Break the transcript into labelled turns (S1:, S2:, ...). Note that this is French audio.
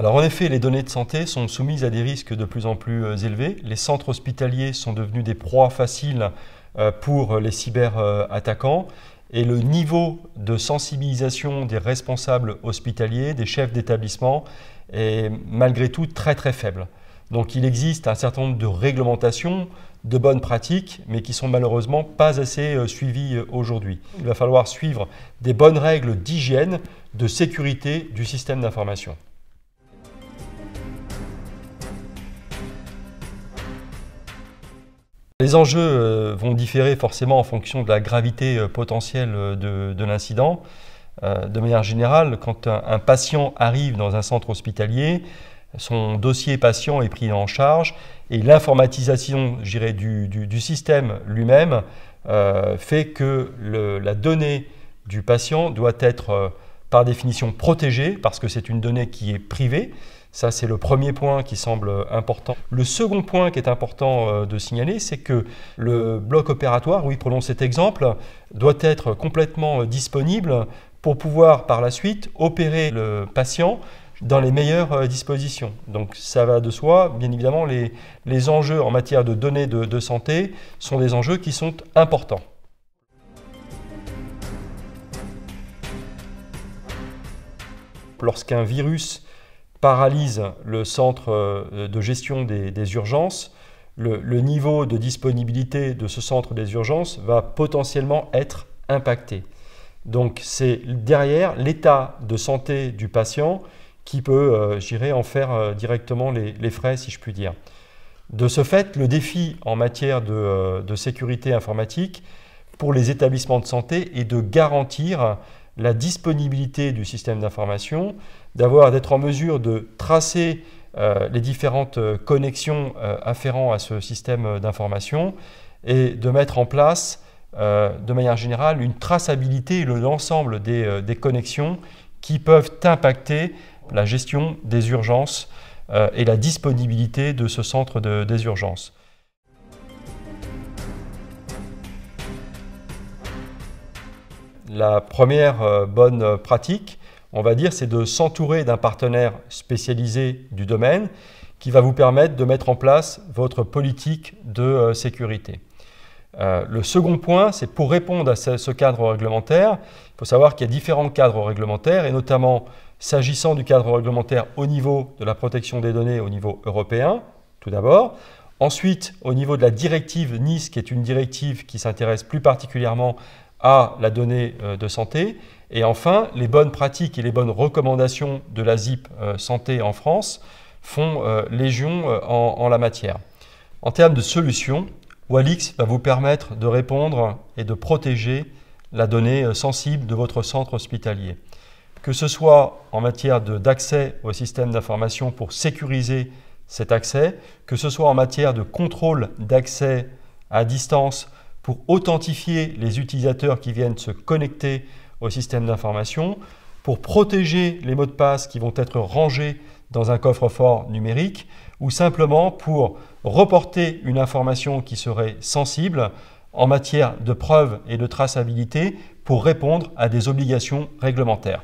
S1: Alors en effet, les données de santé sont soumises à des risques de plus en plus euh, élevés. Les centres hospitaliers sont devenus des proies faciles euh, pour les cyberattaquants euh, et le niveau de sensibilisation des responsables hospitaliers, des chefs d'établissement est malgré tout très très faible. Donc il existe un certain nombre de réglementations, de bonnes pratiques, mais qui sont malheureusement pas assez suivies aujourd'hui. Il va falloir suivre des bonnes règles d'hygiène, de sécurité du système d'information. Les enjeux euh, vont différer forcément en fonction de la gravité euh, potentielle euh, de, l'incident. De manière générale, quand un, patient arrive dans un centre hospitalier, son dossier patient est pris en charge et l'informatisation du, du, système lui-même fait que la donnée du patient doit être par définition protégée parce que c'est une donnée qui est privée. Ça, c'est le premier point qui semble important. Le second point qui est important euh, de signaler, c'est que le bloc opératoire, oui, prenons cet exemple, doit être complètement euh, disponible pour pouvoir par la suite opérer le patient dans les meilleures euh, dispositions. Donc ça va de soi, bien évidemment, les, enjeux en matière de données de santé sont des enjeux qui sont importants. lorsqu'un virus paralyse le centre euh, de gestion des, urgences, le, niveau de disponibilité de ce centre des urgences va potentiellement être impacté. Donc c'est derrière l'état de santé du patient qui peut, euh, en faire euh, directement les, frais, si je puis dire. De ce fait, le défi en matière de sécurité informatique pour les établissements de santé est de garantir la disponibilité du système d'information, d'avoir d'être en mesure de tracer euh, les différentes euh, connexions euh, afférentes à ce système d'information et de mettre en place de manière générale une traçabilité de l'ensemble des, connexions qui peuvent impacter la gestion des urgences et la disponibilité de ce centre des urgences. la première euh, bonne pratique, on va dire, c'est de s'entourer d'un partenaire spécialisé du domaine qui va vous permettre de mettre en place votre politique de euh, sécurité. Euh, le second point, c'est pour répondre à ce, cadre réglementaire, il faut savoir qu'il y a différents cadres réglementaires, et notamment s'agissant du cadre réglementaire au niveau de la protection des données au niveau européen, tout d'abord. Ensuite, au niveau de la directive NIS, qui est une directive qui s'intéresse plus particulièrement à la donnée euh, de santé. Et enfin, les bonnes pratiques et les bonnes recommandations de la ZIP euh, Santé en France font euh, légion en, la matière. En termes de solutions, Walix va vous permettre de répondre et de protéger la donnée sensible de votre centre hospitalier. Que ce soit en matière d'accès au système d'information pour sécuriser cet accès, que ce soit en matière de contrôle d'accès à distance pour authentifier les utilisateurs qui viennent se connecter au système d'information, pour protéger les mots de passe qui vont être rangés dans un coffre-fort numérique, ou simplement pour reporter une information qui serait sensible en matière de preuve et de traçabilité pour répondre à des obligations réglementaires.